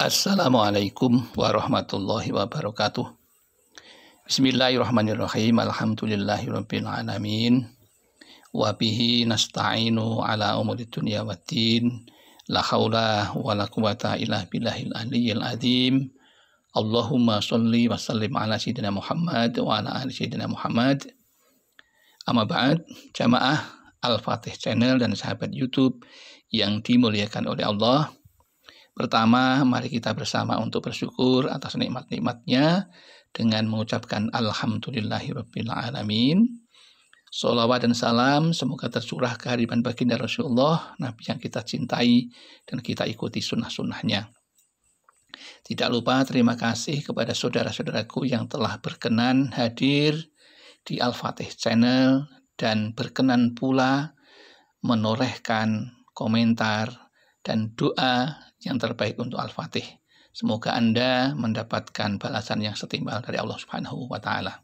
Assalamualaikum warahmatullahi wabarakatuh. Bismillahirrahmanirrahim. Alhamdulillahirabbil alamin. Wa bihi nasta'inu ala umuri dunya waddin. La haula wa la quwata illa billahil aliyyil azim. Allahumma shalli wa sallim ala sayyidina Muhammad wa ala ali sayyidina Muhammad. Amma ba'd, jamaah Al-Fatih Channel dan sahabat YouTube yang dimuliakan oleh Allah Pertama, mari kita bersama untuk bersyukur atas nikmat-nikmatnya dengan mengucapkan Alhamdulillahirrabbilalamin. Salawat dan salam semoga tercurah kehadiran baginda Rasulullah, Nabi yang kita cintai dan kita ikuti sunnah-sunnahnya. Tidak lupa terima kasih kepada saudara-saudaraku yang telah berkenan hadir di Al-Fatih Channel dan berkenan pula menorehkan komentar dan doa yang terbaik untuk Al-Fatih. Semoga Anda mendapatkan balasan yang setimbang dari Allah Subhanahu wa taala.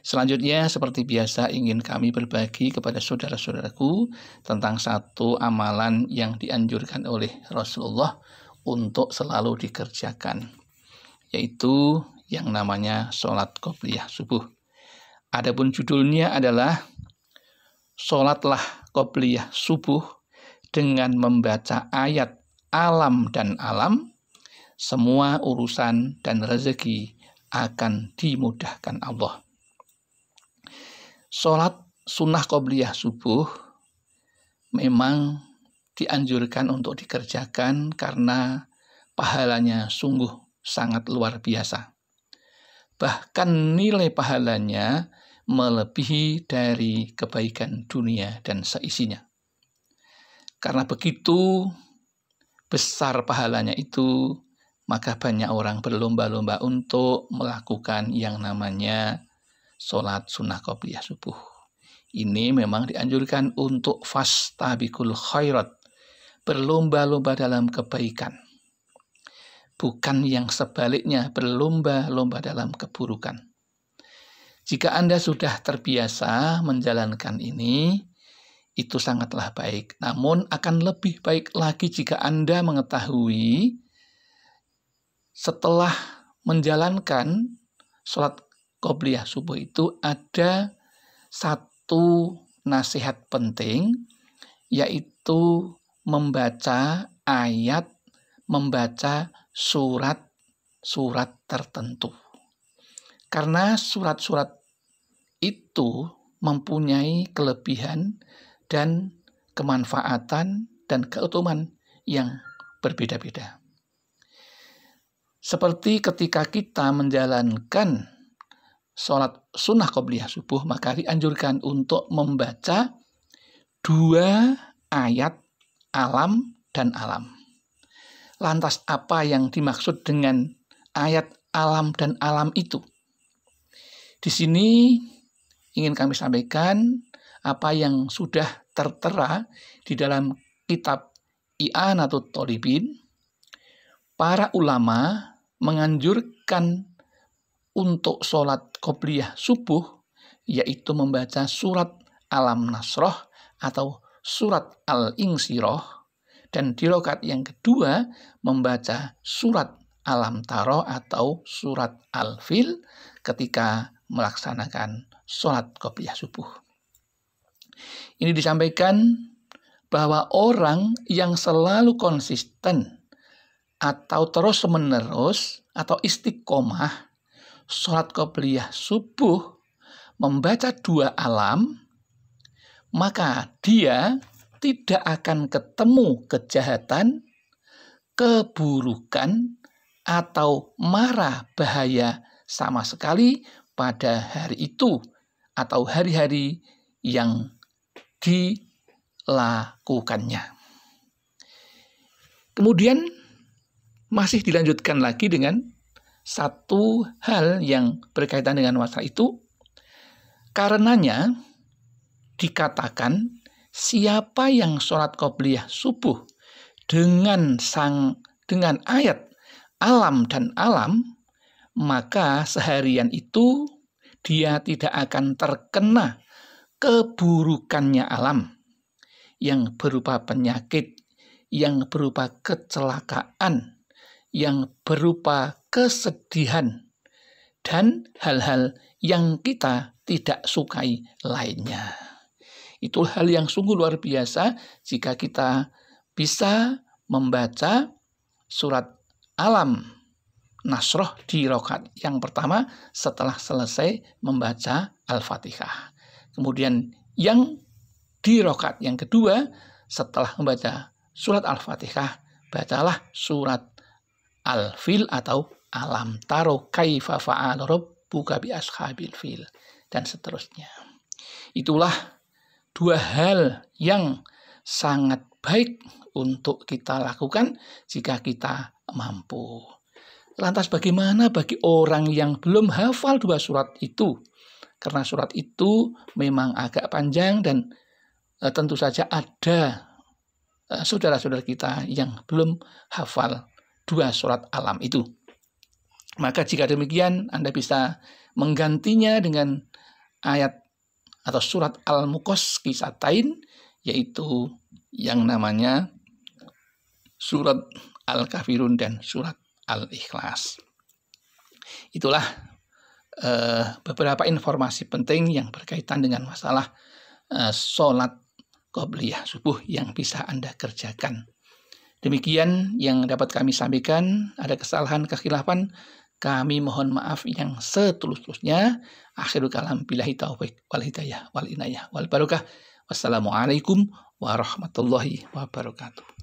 Selanjutnya, seperti biasa ingin kami berbagi kepada saudara-saudaraku tentang satu amalan yang dianjurkan oleh Rasulullah untuk selalu dikerjakan, yaitu yang namanya sholat qobliyah subuh. Adapun judulnya adalah Sholatlah qobliyah subuh dengan membaca ayat alam dan alam, semua urusan dan rezeki akan dimudahkan Allah. Sholat sunnah qobliyah subuh memang dianjurkan untuk dikerjakan karena pahalanya sungguh sangat luar biasa. Bahkan nilai pahalanya melebihi dari kebaikan dunia dan seisinya. Karena begitu, besar pahalanya itu, maka banyak orang berlomba-lomba untuk melakukan yang namanya sholat sunnah qobliyah subuh. Ini memang dianjurkan untuk fastabikul khairat, berlomba-lomba dalam kebaikan. Bukan yang sebaliknya berlomba-lomba dalam keburukan. Jika Anda sudah terbiasa menjalankan ini, itu sangatlah baik. Namun akan lebih baik lagi jika Anda mengetahui setelah menjalankan sholat qobliyah subuh itu ada satu nasihat penting yaitu membaca ayat, membaca surat-surat tertentu. Karena surat-surat itu mempunyai kelebihan dan kemanfaatan dan keutuhan yang berbeda-beda. Seperti ketika kita menjalankan sholat sunnah qobliyah subuh, maka dianjurkan untuk membaca dua ayat alam dan alam. Lantas apa yang dimaksud dengan ayat alam dan alam itu? Di sini ingin kami sampaikan apa yang sudah tertera di dalam kitab I'anatut Tolibin, para ulama menganjurkan untuk sholat qobliyah subuh, yaitu membaca surat alam nasroh atau surat al-insiroh, dan di lokat yang kedua membaca surat alam taro atau surat al-fil ketika melaksanakan sholat qobliyah subuh. Ini disampaikan bahwa orang yang selalu konsisten atau terus menerus atau istiqomah sholat qobliyah subuh membaca dua alam maka dia tidak akan ketemu kejahatan, keburukan, atau marah bahaya sama sekali pada hari itu atau hari-hari yang dilakukannya. Kemudian masih dilanjutkan lagi dengan satu hal yang berkaitan dengan wasa itu karenanya dikatakan siapa yang sholat qobliyah subuh dengan sang dengan ayat alam dan alam maka seharian itu dia tidak akan terkena keburukannya alam yang berupa penyakit, yang berupa kecelakaan, yang berupa kesedihan, dan hal-hal yang kita tidak sukai lainnya. Itu hal yang sungguh luar biasa jika kita bisa membaca surat alam Nasroh di rokat yang pertama setelah selesai membaca Al-Fatihah. Kemudian yang di rokat yang kedua setelah membaca surat Al-Fatihah, bacalah surat Al-Fil atau Alam Taro Kaifa Fa'al Rabbuka Bi Ashabil Fil dan seterusnya. Itulah dua hal yang sangat baik untuk kita lakukan jika kita mampu. Lantas bagaimana bagi orang yang belum hafal dua surat itu? karena surat itu memang agak panjang dan e, tentu saja ada e, saudara-saudara e, kita yang belum hafal dua surat alam itu. Maka jika demikian Anda bisa menggantinya dengan ayat atau surat Al-Mukos Kisatain yaitu yang namanya surat Al-Kafirun dan surat Al-Ikhlas. Itulah uh, beberapa informasi penting yang berkaitan dengan masalah uh, sholat qobliyah subuh yang bisa Anda kerjakan. Demikian yang dapat kami sampaikan. Ada kesalahan, kekhilafan, kami mohon maaf yang setulus-tulusnya. Akhirul kalam bilahi taufik wal hidayah wal inayah wal barukah. Wassalamualaikum warahmatullahi wabarakatuh.